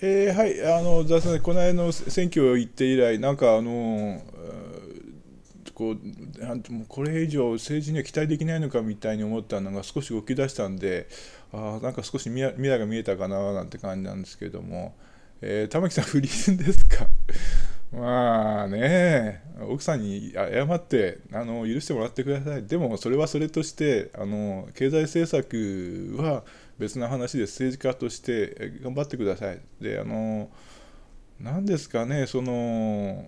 えー、はい、あの、雑さこの間の選挙行って以来、なんかあの、こうこれ以上政治には期待できないのかみたいに思ったのが少し動き出したんであなんか少し未来が見えたかななんて感じなんですけれども、えー、玉木さん不倫ですか まあね奥さんに謝ってあの許してもらってくださいでもそれはそれとしてあの経済政策は別な話で政治家として頑張ってください。であの何ですかねその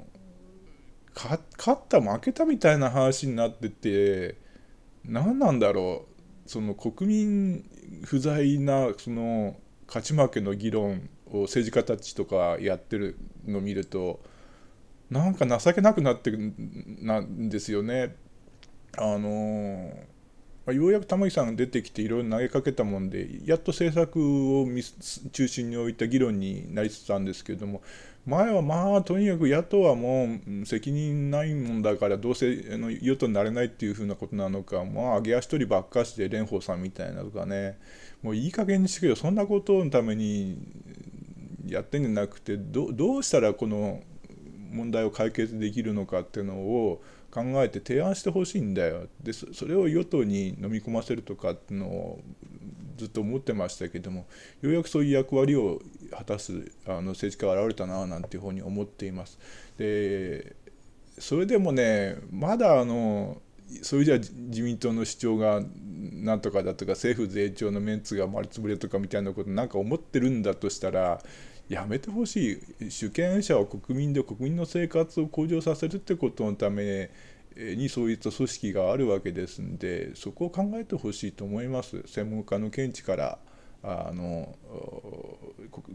勝った負けたみたいな話になってて何なんだろうその国民不在なその勝ち負けの議論を政治家たちとかやってるのを見るとなんか情けなくなってるんですよね。あのまようやく玉木さんが出てきていろいろ投げかけたもんでやっと政策を中心に置いた議論になりつつあるんですけれども前はまあとにかく野党はもう責任ないもんだからどうせあの与党になれないっていうふうなことなのかまあ揚げ足取りばっかして蓮舫さんみたいなとかねもういい加減にしてくれよそんなことのためにやってんじゃなくてどうしたらこの問題を解決できるのかっていうのを考えて提案してほしいんだよでそれを与党に飲み込ませるとかっていうのをずっと思ってましたけどもようやくそういう役割を果たすあの政治家が現れたななんていうふうに思っています。でそれでもねまだあのそれじゃ自民党の主張がなんとかだとか政府税調のメンツが丸つぶれとかみたいなことなんか思ってるんだとしたらやめてほしい主権者は国民で国民の生活を向上させるってことのためにそういった組織があるわけですんでそこを考えてほしいと思います専門家の見地からあの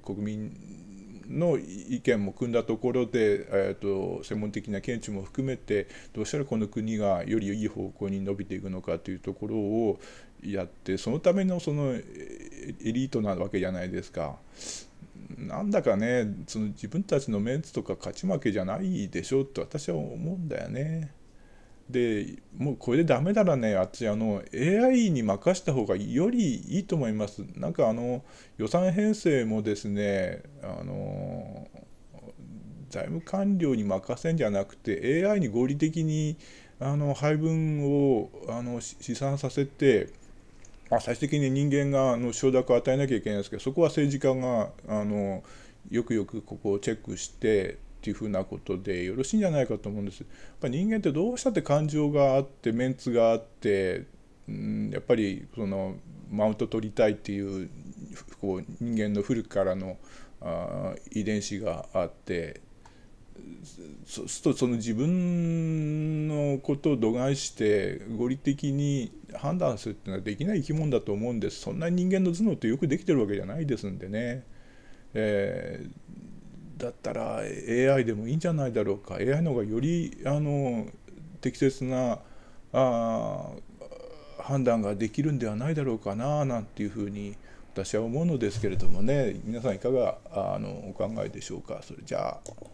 国民の意見も組んだところで、えーと、専門的な見地も含めてどうしたらこの国がよりいい方向に伸びていくのかというところをやってそのためのそのエリートなわけじゃないですか。なんだかねその自分たちのメンツとか勝ち負けじゃないでしょって私は思うんだよね。でもうこれでダメならね私あの AI に任した方がよりいいと思います。なんかあの予算編成もですねあの財務官僚に任せんじゃなくて AI に合理的にあの配分をあの試算させてまあ、最終的に人間がの承諾を与えなきゃいけないんですけどそこは政治家があのよくよくここをチェックしてっていうふうなことでよろしいんじゃないかと思うんです。やっぱ人間ってどうしたって感情があってメンツがあって、うん、やっぱりそのマウント取りたいっていうこう人間の古くからのあ遺伝子があってそうするとその自分のことを度外して合理的に判断するっていうのはできない生き物だと思うんですそんな人間の頭脳ってよくできてるわけじゃないですんでね、えー、だったら AI でもいいんじゃないだろうか AI の方がよりあの適切なあ判断ができるんではないだろうかななんていうふうに私は思うのですけれどもね皆さんいかがあのお考えでしょうかそれじゃあ。